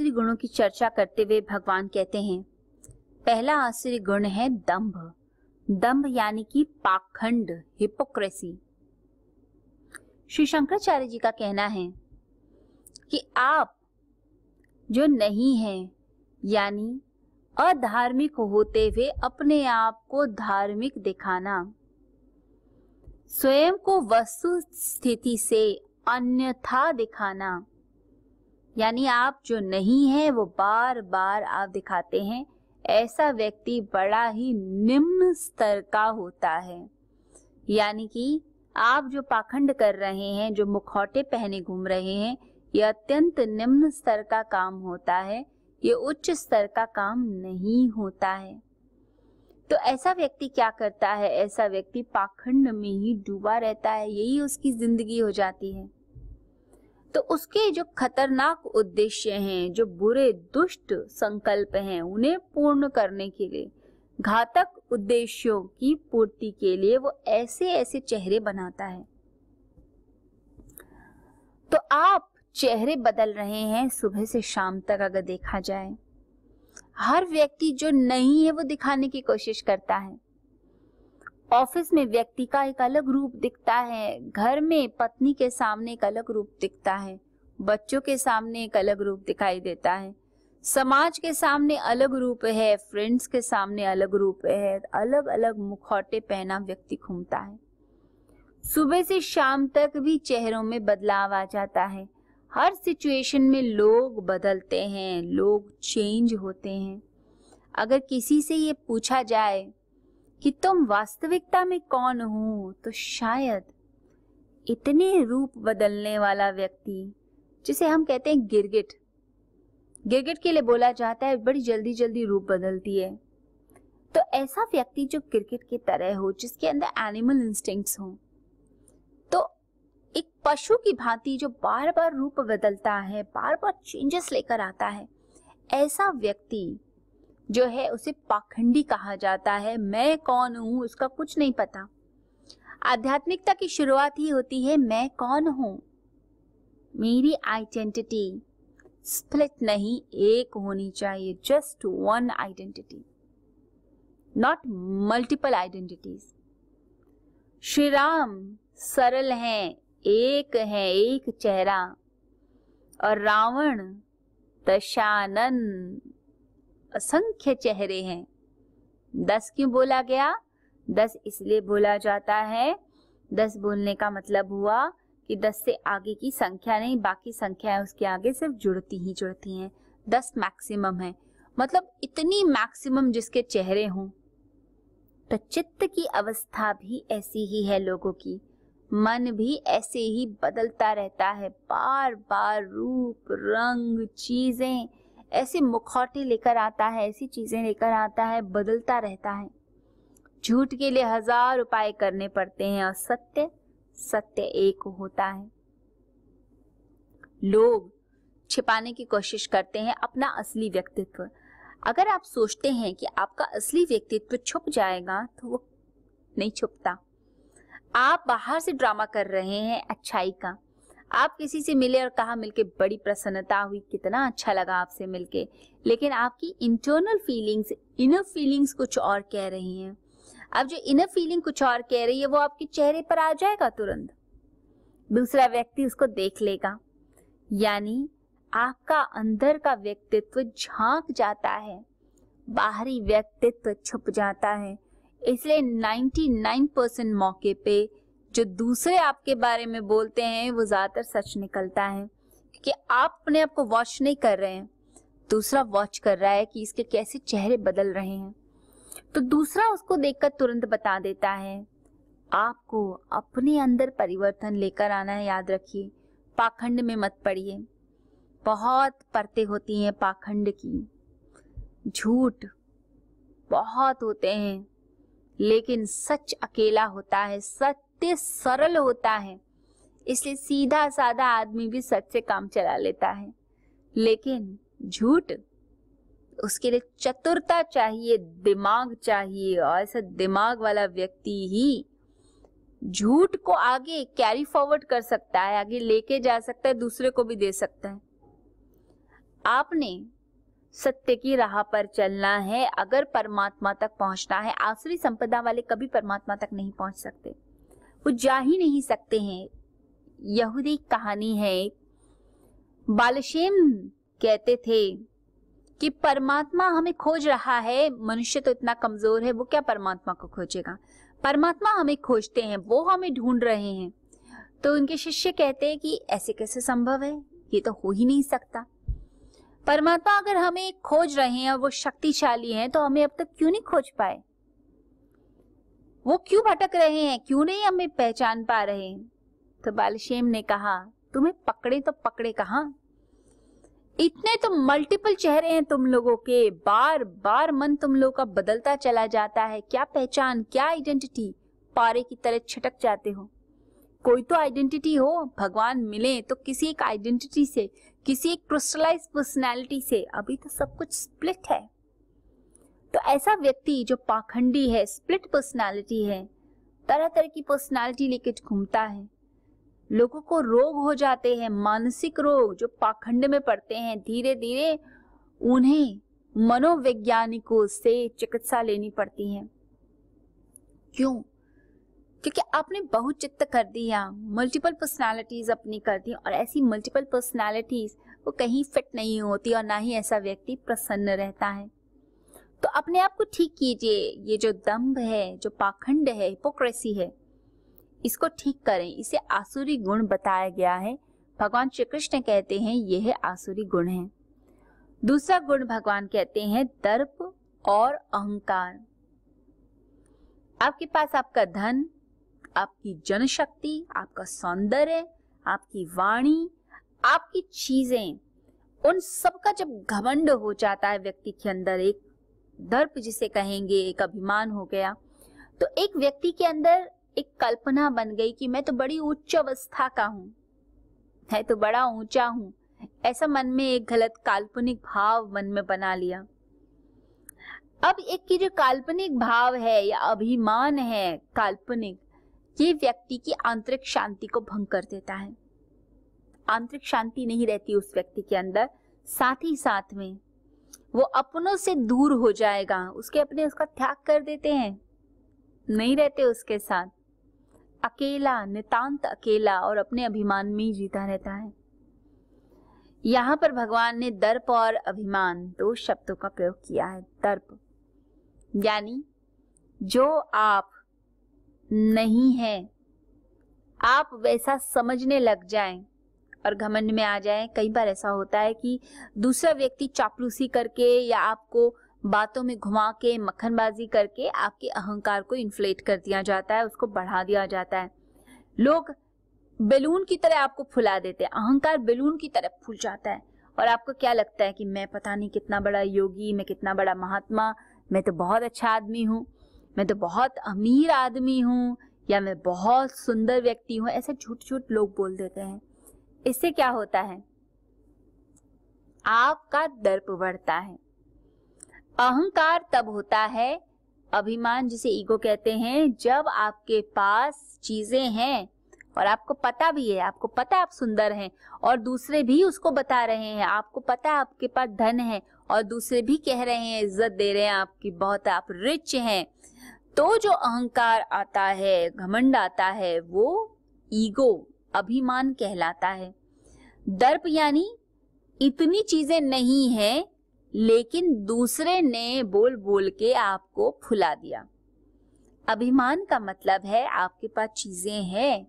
आश्चर्य गुणों की चर्चा करते हुए भगवान कहते हैं पहला आश्चर्य गुण है दंभ दंभ यानी कि पाखंड हिपोक्रेसी श्री शंकराचार्य जी का कहना है कि आप जो नहीं है यानी अधार्मिक होते हुए अपने आप को धार्मिक दिखाना स्वयं को वस्तु स्थिति से अन्यथा दिखाना यानी आप जो नहीं है वो बार बार आप दिखाते हैं ऐसा व्यक्ति बड़ा ही निम्न स्तर का होता है यानी कि आप जो पाखंड कर रहे हैं जो मुखौटे पहने घूम रहे हैं ये अत्यंत निम्न स्तर का काम होता है ये उच्च स्तर का काम नहीं होता है तो ऐसा व्यक्ति क्या करता है ऐसा व्यक्ति पाखंड में ही डूबा रहता है यही उसकी जिंदगी हो जाती है तो उसके जो खतरनाक उद्देश्य हैं, जो बुरे दुष्ट संकल्प हैं, उन्हें पूर्ण करने के लिए घातक उद्देश्यों की पूर्ति के लिए वो ऐसे ऐसे चेहरे बनाता है तो आप चेहरे बदल रहे हैं सुबह से शाम तक अगर देखा जाए हर व्यक्ति जो नहीं है वो दिखाने की कोशिश करता है ऑफिस में व्यक्ति का एक अलग रूप दिखता है घर में पत्नी के सामने एक अलग रूप दिखता है बच्चों के सामने एक अलग रूप दिखाई देता है समाज के सामने अलग रूप है फ्रेंड्स के सामने अलग रूप है अलग अलग मुखौटे पहना व्यक्ति घूमता है सुबह से शाम तक भी चेहरों में बदलाव आ जाता है हर सिचुएशन में लोग बदलते हैं लोग चेंज होते हैं अगर किसी से ये पूछा जाए कि तुम वास्तविकता में कौन हो तो शायद इतने रूप बदलने वाला व्यक्ति जिसे हम कहते हैं गिरगिट गिरगिट के लिए बोला जाता है बड़ी जल्दी जल्दी रूप बदलती है तो ऐसा व्यक्ति जो क्रिकेट की तरह हो जिसके अंदर एनिमल इंस्टिंक्ट्स हो तो एक पशु की भांति जो बार बार रूप बदलता है बार बार चेंजेस लेकर आता है ऐसा व्यक्ति जो है उसे पाखंडी कहा जाता है मैं कौन हूँ उसका कुछ नहीं पता आध्यात्मिकता की शुरुआत ही होती है मैं कौन हूँ मेरी आइडेंटिटी स्प्लिट नहीं एक होनी चाहिए just one identity not multiple identities Shri Ram सरल हैं एक है एक चेहरा और रावण दशानन असंख्य चेहरे हैं दस क्यों बोला गया दस इसलिए बोला जाता है दस बोलने का मतलब हुआ कि दस से आगे की संख्या नहीं बाकी संख्या है उसके आगे सिर्फ जुड़ती ही जुड़ती हैं दस मैक्सिमम है मतलब इतनी मैक्सिमम जिसके चेहरे हों तो चित्त की अवस्था भी ऐसी ही है लोगों की मन भी ऐसे ही बदलता रहता है बार बार रूप रंग चीजें ऐसी मुखौटे लेकर आता है ऐसी चीजें लेकर आता है बदलता रहता है झूठ के लिए हजार उपाय करने पड़ते हैं और सत्य सत्य एक होता है लोग छिपाने की कोशिश करते हैं अपना असली व्यक्तित्व अगर आप सोचते हैं कि आपका असली व्यक्तित्व छुप जाएगा तो वो नहीं छुपता आप बाहर से ड्रामा कर रहे हैं अच्छाई का आप किसी से मिले और कहा मिलके बड़ी प्रसन्नता हुई कितना अच्छा लगा आपसे मिलके लेकिन आपकी इंटरनल फीलिंग्स इनर फीलिंग्स कुछ और कह रही हैं अब जो इनर फीलिंग कुछ और कह रही है वो आपके चेहरे पर आ जाएगा तुरंत दूसरा व्यक्ति उसको देख लेगा यानी आपका अंदर का व्यक्तित्व झांक जाता है बाहरी व्यक्तित्व छुप जाता है इसलिए 99 परसेंट मौके पे जो दूसरे आपके बारे में बोलते हैं वो ज्यादातर सच निकलता है क्योंकि आप अपने आप को वॉच नहीं कर रहे हैं दूसरा वॉच कर रहा है कि इसके कैसे चेहरे बदल रहे हैं तो दूसरा उसको देखकर तुरंत बता देता है आपको अपने अंदर परिवर्तन लेकर आना है याद रखिए पाखंड में मत पड़िए बहुत परतें होती हैं पाखंड की झूठ बहुत होते हैं लेकिन सच अकेला होता है सच कितने सरल होता है इसलिए सीधा साधा आदमी भी सच से काम चला लेता है लेकिन झूठ उसके लिए चतुरता चाहिए दिमाग चाहिए और ऐसा दिमाग वाला व्यक्ति ही झूठ को आगे कैरी फॉरवर्ड कर सकता है आगे लेके जा सकता है दूसरे को भी दे सकता है आपने सत्य की राह पर चलना है अगर परमात्मा तक पहुंचना है आसरी संपदा वाले कभी परमात्मा तक नहीं पहुंच सकते वो जा ही नहीं सकते हैं यहूदी कहानी है बालशेम कहते थे कि परमात्मा हमें खोज रहा है मनुष्य तो इतना कमजोर है वो क्या परमात्मा को खोजेगा परमात्मा हमें खोजते हैं वो हमें ढूंढ रहे हैं तो उनके शिष्य कहते हैं कि ऐसे कैसे संभव है ये तो हो ही नहीं सकता परमात्मा अगर हमें खोज रहे हैं और वो शक्तिशाली हैं तो हमें अब तक क्यों नहीं खोज पाए वो क्यों भटक रहे हैं क्यों नहीं हमें पहचान पा रहे हैं तो बालशेम ने कहा तुम्हें पकड़े तो पकड़े कहा इतने तो मल्टीपल चेहरे हैं तुम लोगों के बार बार मन तुम लोगों का बदलता चला जाता है क्या पहचान क्या आइडेंटिटी पारे की तरह छटक जाते हो कोई तो आइडेंटिटी हो भगवान मिले तो किसी एक आइडेंटिटी से किसी एक क्रिस्टलाइज पर्सनैलिटी से अभी तो सब कुछ स्प्लिट है तो ऐसा व्यक्ति जो पाखंडी है स्प्लिट पर्सनालिटी है तरह तरह की पर्सनालिटी लेके घूमता है लोगों को रोग हो जाते हैं मानसिक रोग जो पाखंड में पड़ते हैं धीरे धीरे उन्हें मनोवैज्ञानिकों से चिकित्सा लेनी पड़ती है क्यों क्योंकि आपने बहुत चित्त कर दिया मल्टीपल पर्सनालिटीज अपनी कर दी और ऐसी मल्टीपल पर्सनालिटीज वो कहीं फिट नहीं होती और ना ही ऐसा व्यक्ति प्रसन्न रहता है तो अपने आप को ठीक कीजिए ये जो दम्भ है जो पाखंड है हिपोक्रेसी है इसको ठीक करें इसे आसुरी गुण बताया गया है भगवान श्री कृष्ण कहते हैं यह आसुरी गुण है दूसरा गुण भगवान कहते हैं दर्प और अहंकार आपके पास आपका धन आपकी जनशक्ति आपका सौंदर्य आपकी वाणी आपकी चीजें उन सब का जब घमंड हो जाता है व्यक्ति के अंदर एक दर्प जिसे कहेंगे एक अभिमान हो गया तो एक व्यक्ति के अंदर एक कल्पना बन गई कि मैं तो बड़ी उच्च अवस्था का हूँ है तो बड़ा ऊंचा हूँ ऐसा मन में एक गलत काल्पनिक भाव मन में बना लिया अब एक की जो काल्पनिक भाव है या अभिमान है काल्पनिक ये व्यक्ति की आंतरिक शांति को भंग कर देता है आंतरिक शांति नहीं रहती उस व्यक्ति के अंदर साथ ही साथ में वो अपनों से दूर हो जाएगा उसके अपने उसका त्याग कर देते हैं नहीं रहते उसके साथ अकेला नितांत अकेला और अपने अभिमान में ही जीता रहता है यहाँ पर भगवान ने दर्प और अभिमान दो शब्दों का प्रयोग किया है दर्प यानी जो आप नहीं है आप वैसा समझने लग जाएं और घमंड में आ जाए कई बार ऐसा होता है कि दूसरा व्यक्ति चापलूसी करके या आपको बातों में घुमा के मक्खनबाजी करके आपके अहंकार को इन्फ्लेट कर दिया जाता है उसको बढ़ा दिया जाता है लोग बेलून की तरह आपको फुला देते हैं अहंकार बेलून की तरह फूल जाता है और आपको क्या लगता है कि मैं पता नहीं कितना बड़ा योगी मैं कितना बड़ा महात्मा मैं तो बहुत अच्छा आदमी हूँ मैं तो बहुत अमीर आदमी हूँ या मैं बहुत सुंदर व्यक्ति हूँ ऐसे झूठ झूठ लोग बोल देते हैं इससे क्या होता है आपका दर्प बढ़ता है अहंकार तब होता है अभिमान जिसे ईगो कहते हैं जब आपके पास चीजें हैं और आपको पता भी है आपको पता है आप सुंदर हैं और दूसरे भी उसको बता रहे हैं आपको पता है आपके पास धन है और दूसरे भी कह रहे हैं इज्जत दे रहे हैं आपकी बहुत आप रिच हैं तो जो अहंकार आता है घमंड आता है वो ईगो अभिमान कहलाता है दर्प यानी इतनी चीजें नहीं है लेकिन दूसरे ने बोल बोल के आपको फुला दिया अभिमान का मतलब है आपके पास चीजें हैं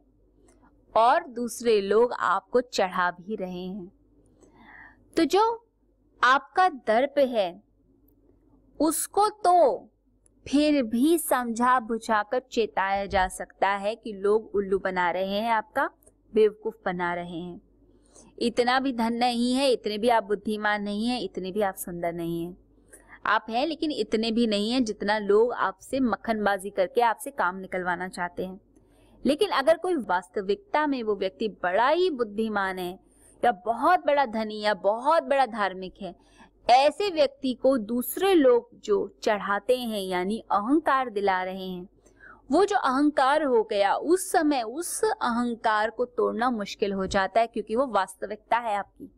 और दूसरे लोग आपको चढ़ा भी रहे हैं तो जो आपका दर्प है उसको तो फिर भी समझा बुझा कर चेताया जा सकता है कि लोग उल्लू बना रहे हैं आपका बेवकूफ बना रहे हैं इतना भी धन नहीं है इतने भी आप बुद्धिमान नहीं है इतने भी आप सुंदर नहीं है आप हैं लेकिन इतने भी नहीं है जितना लोग आपसे मक्खनबाजी करके आपसे काम निकलवाना चाहते हैं लेकिन अगर कोई वास्तविकता में वो व्यक्ति बड़ा ही बुद्धिमान है या बहुत बड़ा धनी या बहुत बड़ा धार्मिक है ऐसे व्यक्ति को दूसरे लोग जो चढ़ाते हैं यानी अहंकार दिला रहे हैं वो जो अहंकार हो गया उस समय उस अहंकार को तोड़ना मुश्किल हो जाता है क्योंकि वो वास्तविकता है आपकी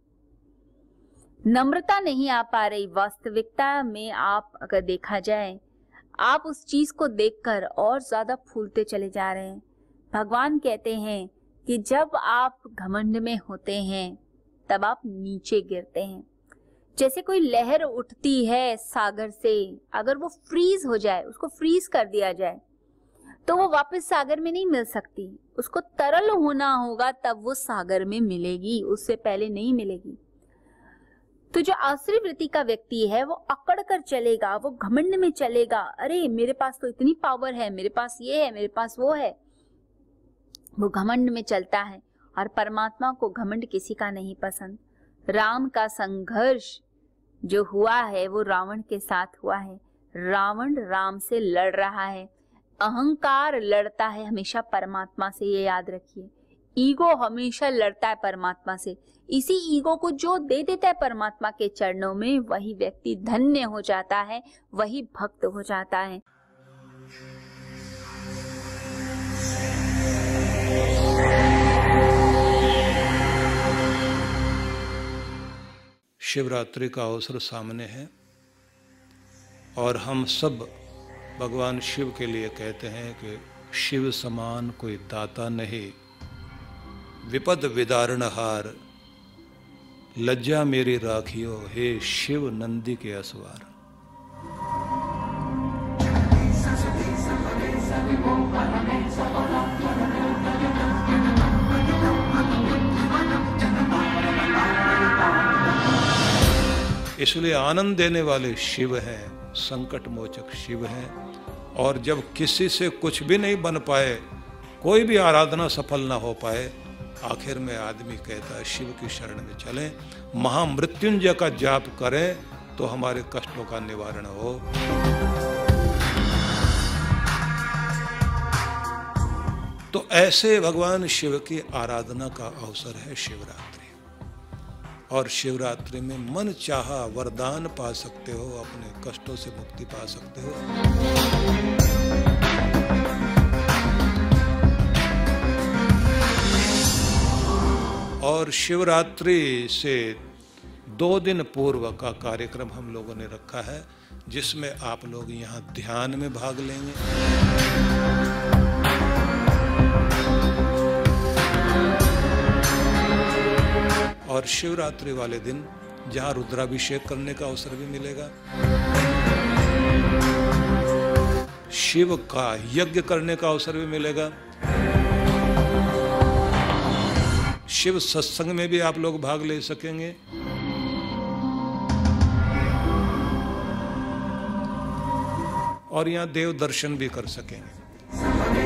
नम्रता नहीं आ पा रही वास्तविकता में आप अगर देखा जाए आप उस चीज को देखकर और ज्यादा फूलते चले जा रहे हैं भगवान कहते हैं कि जब आप घमंड में होते हैं तब आप नीचे गिरते हैं जैसे कोई लहर उठती है सागर से अगर वो फ्रीज हो जाए उसको फ्रीज कर दिया जाए तो वो वापस सागर में नहीं मिल सकती उसको तरल होना होगा तब वो सागर में मिलेगी उससे पहले नहीं मिलेगी तो जो आश्रय वृत्ति का व्यक्ति है वो अकड़ कर चलेगा वो घमंड में चलेगा अरे मेरे पास तो इतनी पावर है मेरे पास ये है मेरे पास वो है वो घमंड में चलता है और परमात्मा को घमंड किसी का नहीं पसंद राम का संघर्ष जो हुआ है वो रावण के साथ हुआ है रावण राम से लड़ रहा है अहंकार लड़ता है हमेशा परमात्मा से ये याद रखिए ईगो हमेशा लड़ता है परमात्मा से इसी ईगो को जो दे देता है परमात्मा के चरणों में वही व्यक्ति धन्य हो जाता है वही भक्त हो जाता है शिवरात्रि का अवसर सामने है और हम सब भगवान शिव के लिए कहते हैं कि शिव समान कोई दाता नहीं विपद विदारणहार लज्जा मेरी राखियो हे शिव नंदी के असवार इसलिए आनंद देने वाले शिव हैं संकट मोचक शिव हैं और जब किसी से कुछ भी नहीं बन पाए कोई भी आराधना सफल ना हो पाए आखिर में आदमी कहता है शिव की शरण में चलें महामृत्युंजय का जाप करें तो हमारे कष्टों का निवारण हो तो ऐसे भगवान शिव की आराधना का अवसर है शिवरात्रि और शिवरात्रि में मन चाहा वरदान पा सकते हो अपने कष्टों से मुक्ति पा सकते हो और शिवरात्रि से दो दिन पूर्व का कार्यक्रम हम लोगों ने रखा है जिसमें आप लोग यहाँ ध्यान में भाग लेंगे और शिवरात्रि वाले दिन जहाँ रुद्राभिषेक करने का अवसर भी मिलेगा शिव का यज्ञ करने का अवसर भी मिलेगा शिव सत्संग में भी आप लोग भाग ले सकेंगे और यहाँ देव दर्शन भी कर सकेंगे